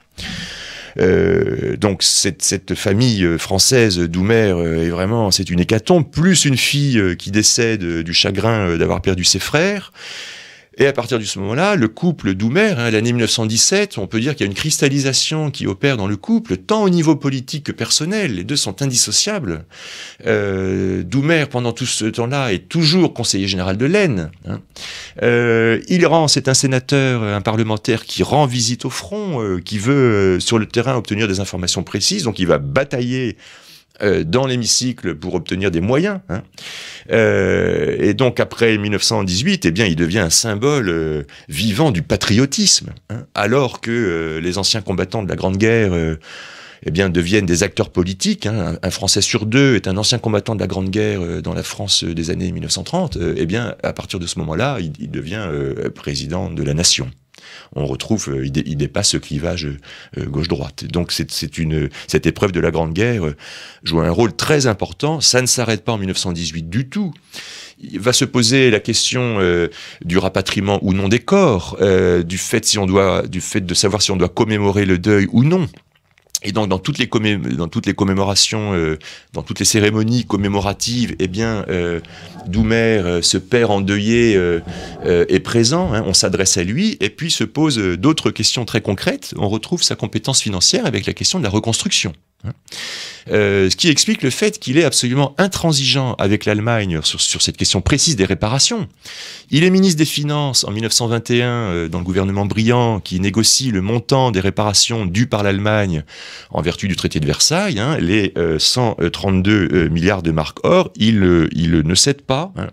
Euh, donc cette, famille euh, française euh, d'Oumer est vraiment, c'est une hécatombe, plus une fille qui décède du chagrin d'avoir perdu ses frères. Et à partir de ce moment-là, le couple Doumer, hein, l'année 1917, on peut dire qu'il y a une cristallisation qui opère dans le couple, tant au niveau politique que personnel. Les deux sont indissociables. Euh, Doumer, pendant tout ce temps-là, est toujours conseiller général de l'Aisne. Hein. Euh, il rend, c'est un sénateur, un parlementaire qui rend visite au front, euh, qui veut, sur le terrain, obtenir des informations précises. Donc il va batailler euh, dans l'hémicycle pour obtenir des moyens. Hein. Euh, et donc après 1918, eh bien, il devient un symbole euh, vivant du patriotisme, hein. alors que les anciens combattants de la Grande Guerre eh bien, deviennent des acteurs politiques. Hein. Un, Français sur deux est un ancien combattant de la Grande Guerre dans la France des années 1930. Euh, eh bien, à partir de ce moment-là, il devient président de la nation on retrouve, euh, il, dépasse ce clivage euh, gauche-droite. Donc c'est une cette épreuve de la Grande Guerre euh, joue un rôle très important. Ça ne s'arrête pas en 1918 du tout. Il va se poser la question du rapatriement ou non des corps, du fait si on doit, du fait de savoir si on doit commémorer le deuil ou non. Et donc dans toutes les toutes les commémorations, euh, dans toutes les cérémonies commémoratives, eh bien euh, Doumer, ce père endeuillé, euh, est présent. Hein, on s'adresse à lui et puis se pose d'autres questions très concrètes. On retrouve sa compétence financière avec la question de la reconstruction. Hein. Euh, ce qui explique le fait qu'il est absolument intransigeant avec l'Allemagne sur, cette question précise des réparations. Il est ministre des Finances en 1921 euh, dans le gouvernement brillant qui négocie le montant des réparations dues par l'Allemagne en vertu du traité de Versailles, hein, les 132 euh, milliards de marques or. Il, ne cède pas. Hein.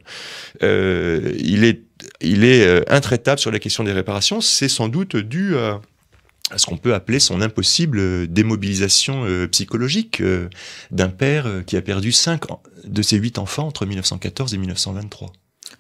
il est, il est intraitable sur la question des réparations. C'est sans doute dû à à ce qu'on peut appeler son impossible euh, démobilisation euh, psychologique euh, d'un père qui a perdu cinq de ses huit enfants entre 1914 et 1923.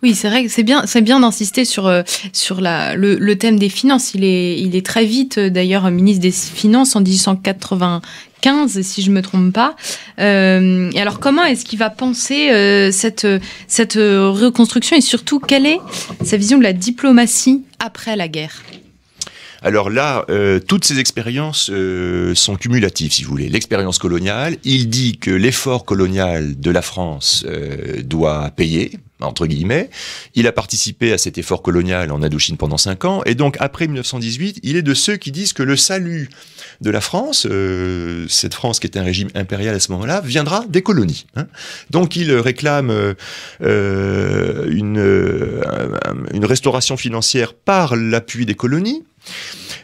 Oui, c'est vrai, c'est bien, c'est bien d'insister sur sur la le, thème des finances. Il est il est très vite d'ailleurs ministre des Finances en 1895, si je me trompe pas. et alors, comment est-ce qu'il va penser cette cette reconstruction et surtout quelle est sa vision de la diplomatie après la guerre alors là, euh, toutes ces expériences euh, sont cumulatives, si vous voulez. L'expérience coloniale, il dit que l'effort colonial de la France euh, doit payer, entre guillemets. Il a participé à cet effort colonial en Indochine pendant 5 ans, et donc après 1918, il est de ceux qui disent que le salut de la France, cette France qui est un régime impérial à ce moment-là, viendra des colonies. Hein. Donc il réclame une restauration financière par l'appui des colonies,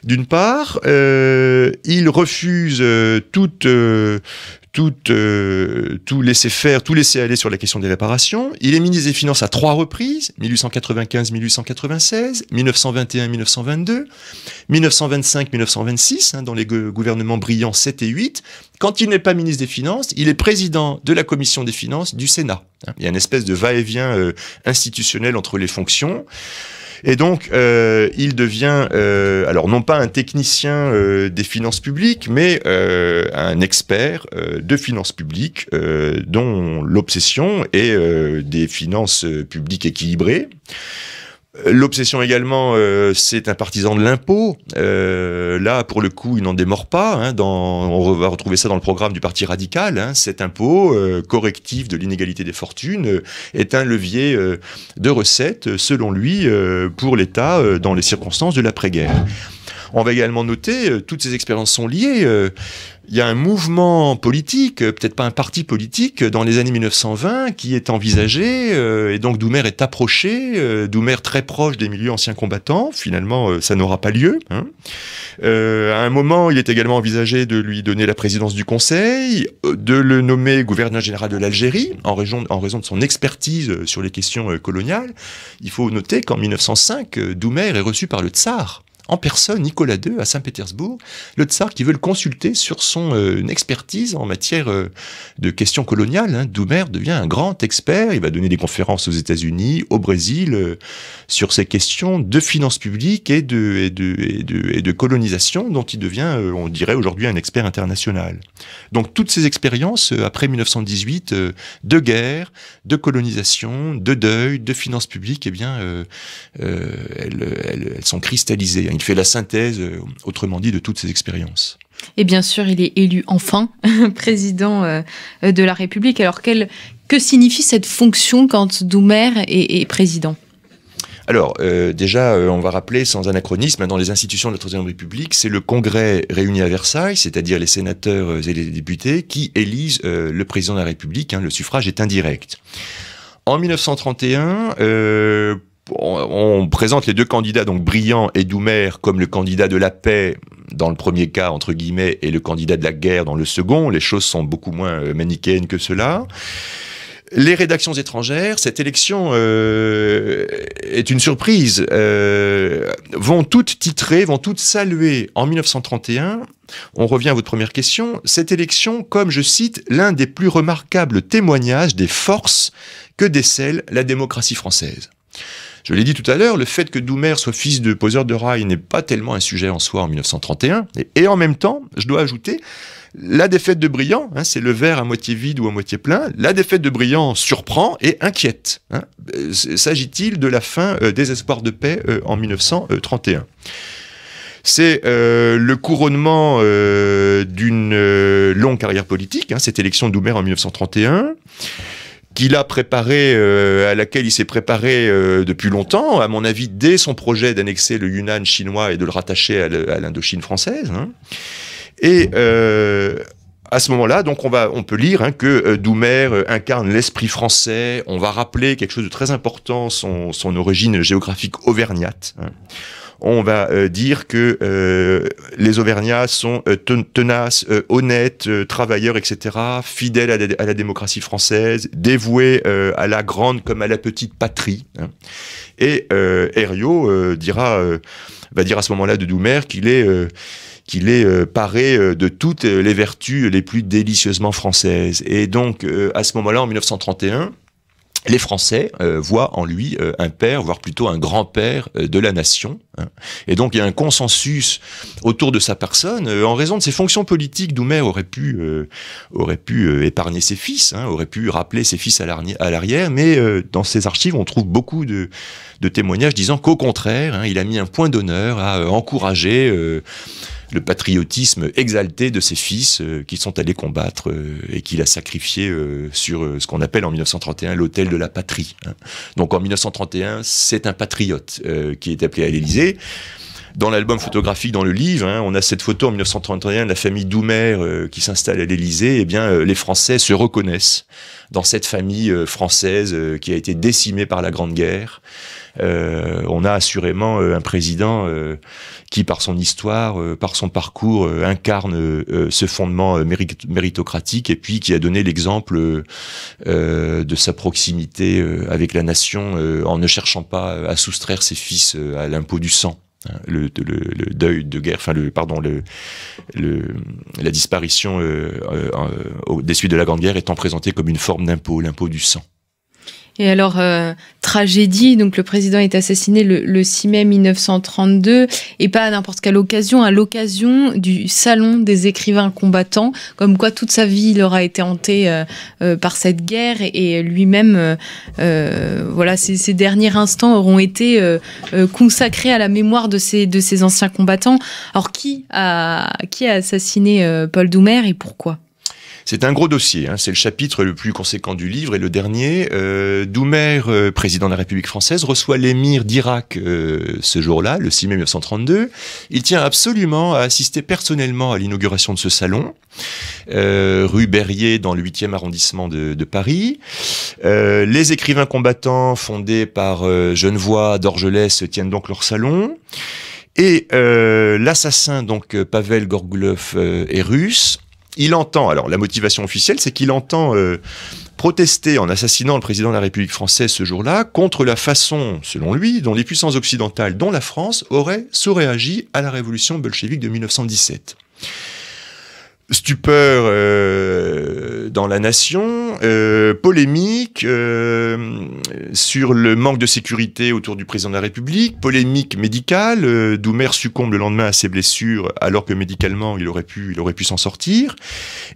d'une part, euh, il refuse euh, tout, euh, tout laisser faire, tout laisser aller sur la question des réparations. Il est ministre des Finances à trois reprises, 1895-1896, 1921-1922, 1925-1926, dans les gouvernements brillants 7 et 8. Quand il n'est pas ministre des Finances, il est président de la Commission des Finances du Sénat. Hein. Il y a une espèce de va-et-vient institutionnel entre les fonctions. Et donc, euh, il devient, euh, alors non pas un technicien euh, des finances publiques, mais un expert de finances publiques, dont l'obsession est des finances publiques équilibrées. L'obsession également, euh, c'est un partisan de l'impôt. Euh, là, pour le coup, il n'en démord pas. Hein, dans, on va retrouver ça dans le programme du Parti radical. Hein. cet impôt euh, correctif de l'inégalité des fortunes est un levier de recettes, selon lui, pour l'État dans les circonstances de l'après-guerre. On va également noter, euh, toutes ces expériences sont liées. Euh, il y a un mouvement politique, euh, peut-être pas un parti politique, dans les années 1920 qui est envisagé, et donc Doumer est approché, Doumer très proche des milieux anciens combattants, finalement ça n'aura pas lieu. Hein. à un moment, il est également envisagé de lui donner la présidence du Conseil, de le nommer gouverneur général de l'Algérie, en, en, raison de son expertise sur les questions coloniales. Il faut noter qu'en 1905, Doumer est reçu par le tsar en personne Nicolas II à Saint-Pétersbourg, le tsar qui veut le consulter sur son euh, expertise en matière euh, de questions coloniales. Hein, Doumer devient un grand expert, il va donner des conférences aux États-Unis, au Brésil, euh, sur ces questions de finances publiques et de, colonisation dont il devient, on dirait aujourd'hui, un expert international. Donc toutes ces expériences après 1918 de guerre, de colonisation, de deuil, de finances publiques, eh bien, elles, sont cristallisées. Hein il fait la synthèse, euh, autrement dit, de toutes ces expériences. Et bien sûr, il est élu enfin président euh, de la République. Alors, que signifie cette fonction quand Doumer est, président alors, euh, déjà, on va rappeler sans anachronisme, dans les institutions de la Troisième République, c'est le Congrès réuni à Versailles, c'est-à-dire les sénateurs et les députés, qui élisent le président de la République. Hein. le suffrage est indirect. En 1931, on, présente les deux candidats, donc Brillant et Doumer, comme le candidat de la paix dans le premier cas, entre guillemets, et le candidat de la guerre dans le second. Les choses sont beaucoup moins euh, manichéennes que cela. Les rédactions étrangères, cette élection euh, est une surprise, euh, vont toutes titrer, vont toutes saluer en 1931 on revient à votre première question. Cette élection, comme je cite, l'un des plus remarquables témoignages des forces que décèle la démocratie française. Je l'ai dit tout à l'heure, le fait que Doumer soit fils de poseur de rail n'est pas tellement un sujet en soi en 1931. Et, en même temps, je dois ajouter la défaite de Briand, hein, c'est le verre à moitié vide ou à moitié plein, la défaite de Briand surprend et inquiète. Hein. Euh, s'agit-il de la fin euh, des espoirs de paix euh, en 1931 c'est le couronnement d'une longue carrière politique, hein, cette élection de Doumer en 1931 qu'il a préparé, euh, à laquelle il s'est préparé euh, depuis longtemps, à mon avis, dès son projet d'annexer le Yunnan chinois et de le rattacher à l'Indochine française. Hein. Et euh, à ce moment-là, donc on va, on peut lire hein, que Doumer incarne l'esprit français. On va rappeler quelque chose de très important, son, origine géographique auvergnate. Hein on va euh, dire que euh, les Auvergnats sont euh, tenaces, honnêtes, travailleurs, etc., fidèles à la, démocratie française, dévoués à la grande comme à la petite patrie. Hein. Et Herriot dira, va dire à ce moment-là de Doumer qu'il est qu'il est paré de toutes les vertus les plus délicieusement françaises. Et donc, à ce moment-là, en 1931, les Français euh, voient en lui euh, un père, voire plutôt un grand-père euh, de la nation. Hein. Et donc il y a un consensus autour de sa personne en raison de ses fonctions politiques. Doumer aurait pu, aurait pu épargner ses fils, hein, aurait pu rappeler ses fils à l'arrière, mais dans ses archives on trouve beaucoup de, témoignages disant qu'au contraire, hein, il a mis un point d'honneur à encourager le patriotisme exalté de ses fils euh, qui sont allés combattre euh, et qu'il a sacrifié euh, sur ce qu'on appelle en 1931 l'hôtel de la patrie. Hein. Donc en 1931, c'est un patriote qui est appelé à l'Élysée dans l'album photographique, dans le livre, hein, on a cette photo en 1931 de la famille Doumer euh, qui s'installe à l'Élysée. Eh bien, euh, les Français se reconnaissent dans cette famille euh, française qui a été décimée par la Grande Guerre. on a assurément un président qui, par son histoire, par son parcours, incarne ce fondement méritocratique et puis qui a donné l'exemple de sa proximité avec la nation en ne cherchant pas à soustraire ses fils à l'impôt du sang. Le, deuil de guerre, enfin le pardon, le, le la disparition euh, euh, euh des suites de la Grande Guerre étant présentée comme une forme d'impôt, l'impôt du sang. Et alors, euh, tragédie, donc le président est assassiné le, 6 mai 1932, et pas à n'importe quelle occasion, à l'occasion du Salon des écrivains combattants, comme quoi toute sa vie il aura été hanté euh, euh, par cette guerre, et, lui-même, voilà, ses, ses, derniers instants auront été consacrés à la mémoire de ces, de ces anciens combattants. Alors, qui a, qui a assassiné Paul Doumer et pourquoi c'est un gros dossier, hein. c'est le chapitre le plus conséquent du livre et le dernier. Euh, Doumer, euh, président de la République française, reçoit l'émir d'Irak euh, ce jour-là, le 6 mai 1932. Il tient absolument à assister personnellement à l'inauguration de ce salon, rue Berrier dans le 8e arrondissement de, Paris. les écrivains combattants fondés par Genevois, Dorgelès tiennent donc leur salon. Et l'assassin, donc Pavel Gorgulov, est russe. Il entend, alors la motivation officielle, c'est qu'il entend euh, protester en assassinant le président de la République française ce jour-là contre la façon, selon lui, dont les puissances occidentales, dont la France, auraient sous-réagi à la révolution bolchevique de 1917 stupeur euh, dans la nation, euh, polémique euh, sur le manque de sécurité autour du président de la République, polémique médicale, Doumer succombe le lendemain à ses blessures alors que médicalement il aurait pu, il aurait pu s'en sortir,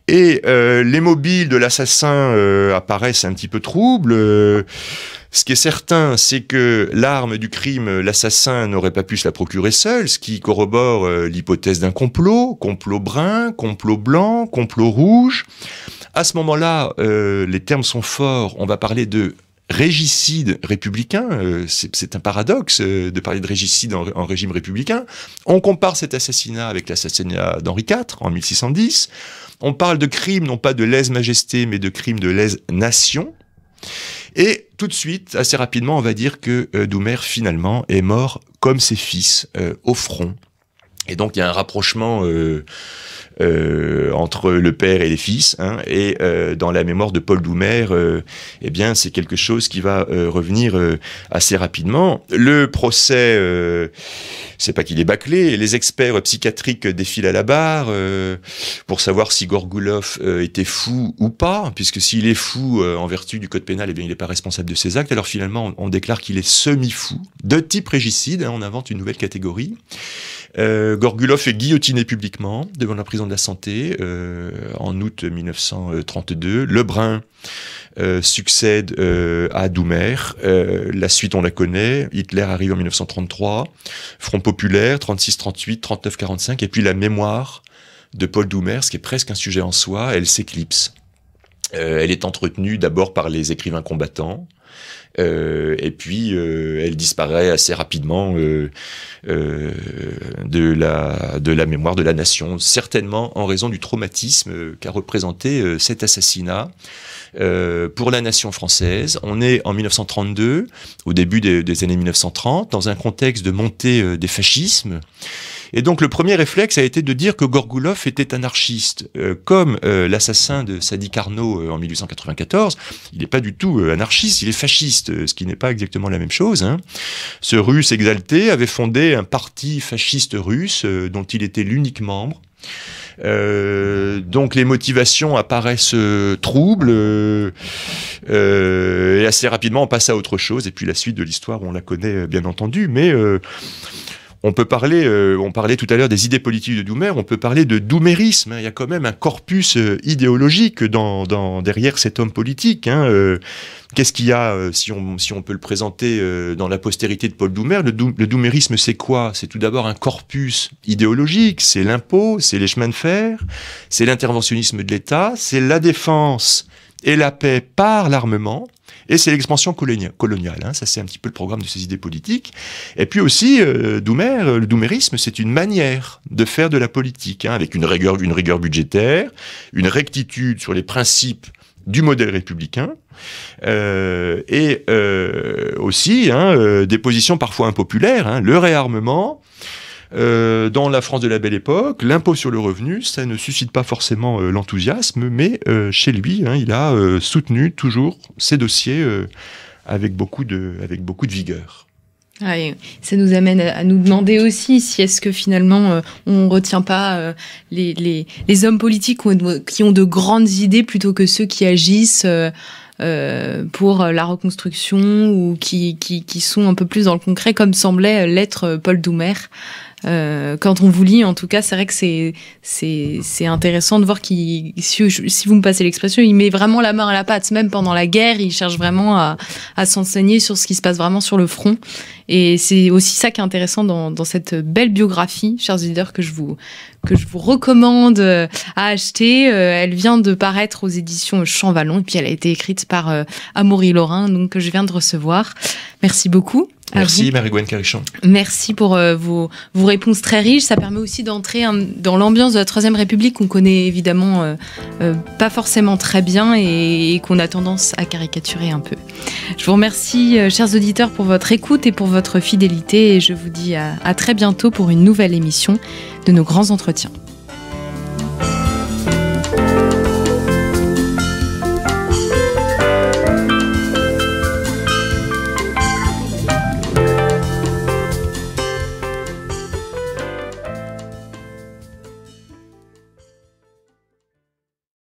et les mobiles de l'assassin apparaissent un petit peu troubles. Ce qui est certain, c'est que l'arme du crime, l'assassin n'aurait pas pu se la procurer seul, ce qui corrobore euh, l'hypothèse d'un complot, complot brun, complot blanc, complot rouge. À ce moment-là, euh, les termes sont forts, on va parler de régicide républicain, euh, c'est un paradoxe de parler de régicide en, en, régime républicain. On compare cet assassinat avec l'assassinat d'Henri IV en 1610. On parle de crime non pas de lèse-majesté, mais de crime de lèse-nation. Et tout de suite, assez rapidement, on va dire que euh, Doumer finalement est mort comme ses fils euh, au front et donc il y a un rapprochement euh, euh, entre le père et les fils, hein, et euh, dans la mémoire de Paul Doumer, eh bien c'est quelque chose qui va revenir assez rapidement. Le procès, c'est pas qu'il est bâclé. Les experts psychiatriques défilent à la barre pour savoir si Gorgoulov était fou ou pas, puisque s'il est fou en vertu du code pénal, eh bien il n'est pas responsable de ses actes. Alors finalement, on, déclare qu'il est semi-fou, de type régicide. Hein, on invente une nouvelle catégorie. Euh, Gorgulov est guillotiné publiquement devant la prison de la Santé euh, en août 1932. Lebrun euh, succède euh, à Doumer. la suite, on la connaît. Hitler arrive en 1933. Front populaire, 36-38, 39-45. Et puis la mémoire de Paul Doumer, ce qui est presque un sujet en soi, elle s'éclipse. elle est entretenue d'abord par les écrivains combattants, euh, et puis, euh, elle disparaît assez rapidement euh, de, la, de la mémoire de la nation, certainement en raison du traumatisme qu'a représenté cet assassinat. Euh, pour la nation française. On est en 1932, au début des, années 1930, dans un contexte de montée des fascismes. Et donc le premier réflexe a été de dire que Gorgoulov était anarchiste. Euh, comme euh, l'assassin de Sadi Carnot euh, en 1894, il n'est pas du tout anarchiste, il est fasciste, ce qui n'est pas exactement la même chose. Hein. Ce russe exalté avait fondé un parti fasciste russe dont il était l'unique membre. donc les motivations apparaissent troubles et assez rapidement on passe à autre chose et puis la suite de l'histoire on la connaît bien entendu mais on peut parler, euh, on parlait tout à l'heure des idées politiques de Doumer, on peut parler de doumérisme. Hein. Il y a quand même un corpus euh, idéologique dans, derrière cet homme politique. Hein, euh. Qu'est-ce qu'il y a, si on, si on peut le présenter dans la postérité de Paul Doumer Le, le doumérisme, c'est quoi C'est tout d'abord un corpus idéologique, c'est l'impôt, c'est les chemins de fer, c'est l'interventionnisme de l'État, c'est la défense et la paix par l'armement. Et c'est l'expansion coloniale. Hein. Ça, c'est un petit peu le programme de ces idées politiques. Et puis aussi, euh, Doumer, euh, le doumérisme, c'est une manière de faire de la politique, hein, avec une rigueur, une rigueur budgétaire, une rectitude sur les principes du modèle républicain, euh, et euh, aussi hein, euh, des positions parfois impopulaires, hein. le réarmement, euh, dans la France de la belle époque, l'impôt sur le revenu, ça ne suscite pas forcément euh, l'enthousiasme, mais euh, chez lui, hein, il a soutenu toujours ses dossiers avec, beaucoup de, avec beaucoup de vigueur. ça nous amène à nous demander aussi si est-ce que finalement on on retient pas les, les, les, hommes politiques qui ont de grandes idées plutôt que ceux qui agissent pour la reconstruction ou qui, qui, qui, sont un peu plus dans le concret comme semblait l'être Paul Doumer euh, quand on vous lit, en tout cas, c'est vrai que c'est, c'est, c'est intéressant de voir qu'il, si, vous me passez l'expression, il met vraiment la main à la pâte. Même pendant la guerre, il cherche vraiment à, à s'enseigner sur ce qui se passe vraiment sur le front. Et c'est aussi ça qui est intéressant dans, dans cette belle biographie, chers leaders, que je vous, que je vous recommande euh, à acheter. Euh, elle vient de paraître aux éditions Vallon et puis elle a été écrite par Amaury Laurin, donc que je viens de recevoir. Merci beaucoup. Merci marie Carichon. Merci pour euh, vos, réponses très riches. Ça permet aussi d'entrer dans l'ambiance de la Troisième République qu'on connaît évidemment euh, euh, pas forcément très bien et, qu'on a tendance à caricaturer un peu. Je vous remercie, chers auditeurs, pour votre écoute et pour votre fidélité et je vous dis à très bientôt pour une nouvelle émission de nos grands entretiens.